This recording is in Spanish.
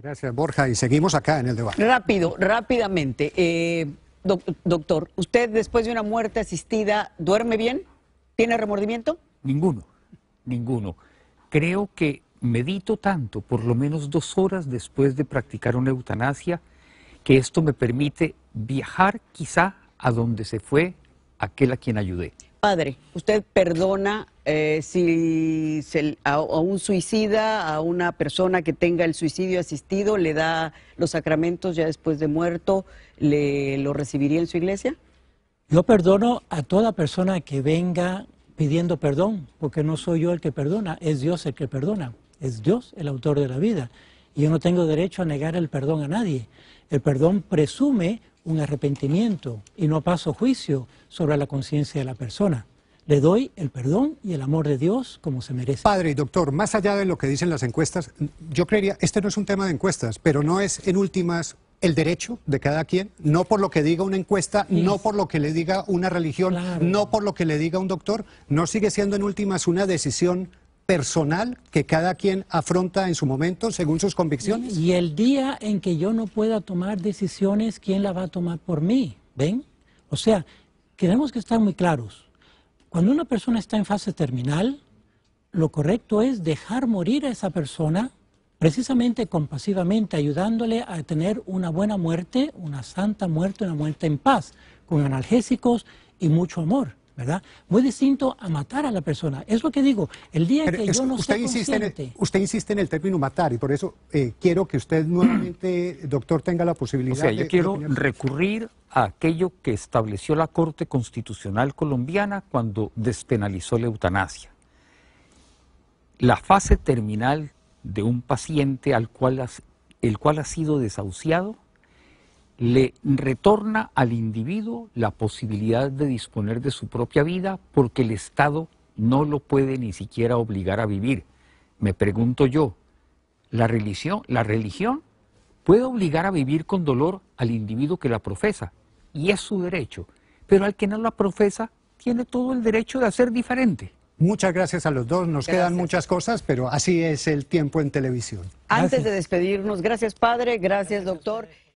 gracias, Borja. Y seguimos acá en el debate. Rápido, rápidamente. Eh, doctor, ¿usted después de una muerte asistida duerme bien? ¿Tiene remordimiento? Ninguno, ninguno. Creo que medito tanto, por lo menos dos horas después de practicar una eutanasia, que esto me permite viajar quizá a donde se fue aquel a quien ayudé padre. ¿Usted perdona eh, si a, a, un suicida, a una persona que tenga el suicidio asistido, le da los sacramentos ya después de muerto, le, lo recibiría en su iglesia? Yo perdono a toda persona que venga pidiendo perdón, porque no soy yo el que perdona, es Dios el que perdona, es Dios el autor de la vida. Y yo no tengo derecho a negar el perdón a nadie. El perdón presume un arrepentimiento y no paso juicio sobre la conciencia de la persona. Le doy el perdón y el amor de Dios como se merece. Padre y doctor, más allá de lo que dicen las encuestas, yo creería, este no es un tema de encuestas, pero no es en últimas el derecho de cada quien, no por lo que diga una encuesta, no por lo que le diga una religión, no por lo que le diga un doctor, no sigue siendo en últimas una decisión personal que cada quien afronta en su momento según sus convicciones. Y el día en que yo no pueda tomar decisiones, ¿quién la va a tomar por mí? ¿Ven? O sea, tenemos que estar muy claros. Cuando una persona está en fase terminal, lo correcto es dejar morir a esa persona precisamente compasivamente, ayudándole a tener una buena muerte, una santa muerte, una muerte en paz, con analgésicos y mucho amor. ¿verdad? Muy distinto a matar a la persona. Es lo que digo, el día que yo no usted insiste usted insiste en el término matar y por eso eh, quiero que usted nuevamente, doctor, tenga la posibilidad... O sea, yo quiero recurrir a aquello que estableció la Corte Constitucional colombiana cuando despenalizó la eutanasia. La fase terminal de un paciente al cual el cual ha sido desahuciado le retorna al individuo la posibilidad de disponer de su propia vida porque el Estado no lo puede ni siquiera obligar a vivir. Me pregunto yo, ¿la religión, la religión puede obligar a vivir con dolor al individuo que la profesa? Y es su derecho, pero al que no la profesa tiene todo el derecho de hacer diferente. Muchas gracias a los dos. Nos quedan muchas cosas, pero así es el tiempo en televisión. Antes de despedirnos, gracias padre, gracias doctor.